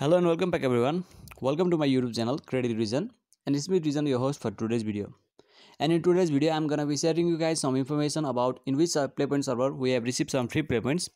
hello and welcome back everyone welcome to my youtube channel credit reason and is me reason your host for today's video and in today's video i'm gonna be sharing you guys some information about in which uh, playpoint server we have received some free playpoints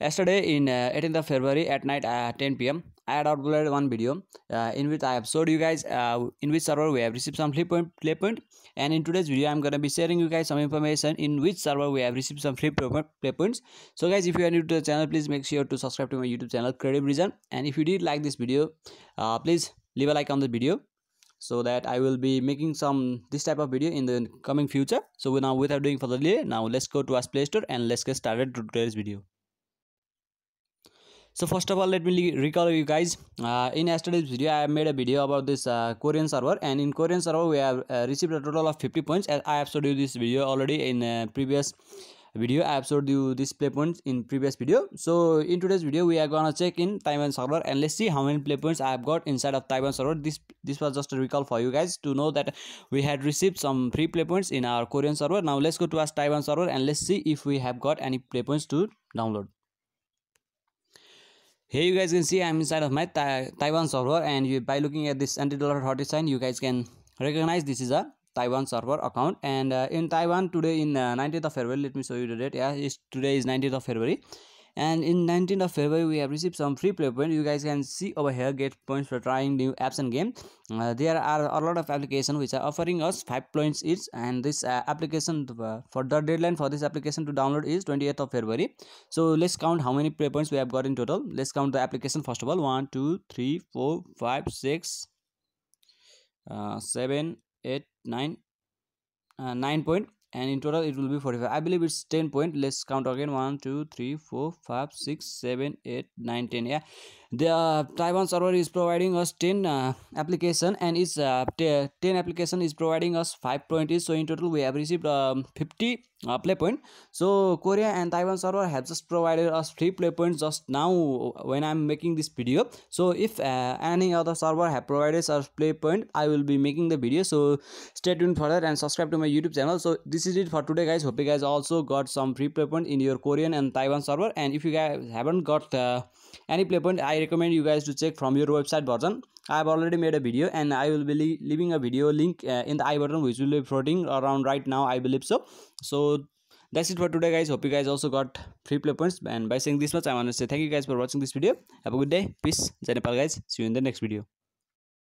yesterday in uh, 18th of february at night at uh, 10 pm I had uploaded one video uh, in which I have showed you guys uh, in which server we have received some flip point, play point and in today's video I'm gonna be sharing you guys some information in which server we have received some flip play points so guys if you are new to the channel please make sure to subscribe to my YouTube channel Creative Reason and if you did like this video uh, please leave a like on the video so that I will be making some this type of video in the coming future so now without doing further delay now let's go to our play store and let's get started to today's video so first of all let me recall you guys uh, in yesterday's video i made a video about this uh, korean server and in korean server we have uh, received a total of 50 points and i have showed you this video already in uh, previous video i have showed you this play points in previous video so in today's video we are gonna check in taiwan server and let's see how many play points i have got inside of taiwan server this this was just a recall for you guys to know that we had received some free play points in our korean server now let's go to our taiwan server and let's see if we have got any play points to download here you guys can see i'm inside of my taiwan server and you, by looking at this anti dollar hot sign you guys can recognize this is a taiwan server account and uh, in taiwan today in uh, 90th of february let me show you the date yeah today is 90th of february and in 19th of february we have received some free play points. you guys can see over here get points for trying new apps and game uh, there are a lot of applications which are offering us five points each and this uh, application uh, for the deadline for this application to download is 28th of february so let's count how many play points we have got in total let's count the application first of all one two three four five six uh, seven eight nine uh, 9 point and in total it will be 45 i believe it's 10 point let's count again 1 2 3 4 5 6 7 8 9 10 yeah the uh, taiwan server is providing us 10 uh, application and its uh, 10 application is providing us 5 points. so in total we have received um, 50 uh, play point so korea and taiwan server have just provided us 3 play points just now uh, when i'm making this video so if uh, any other server have provided us play point i will be making the video so stay tuned for that and subscribe to my youtube channel so this is it for today guys hope you guys also got some free play point in your korean and taiwan server and if you guys haven't got uh, any play point i recommend you guys to check from your website version i have already made a video and i will be leaving a video link uh, in the i button which will be floating around right now i believe so so that's it for today guys hope you guys also got free play points and by saying this much i want to say thank you guys for watching this video have a good day peace jai nepal guys see you in the next video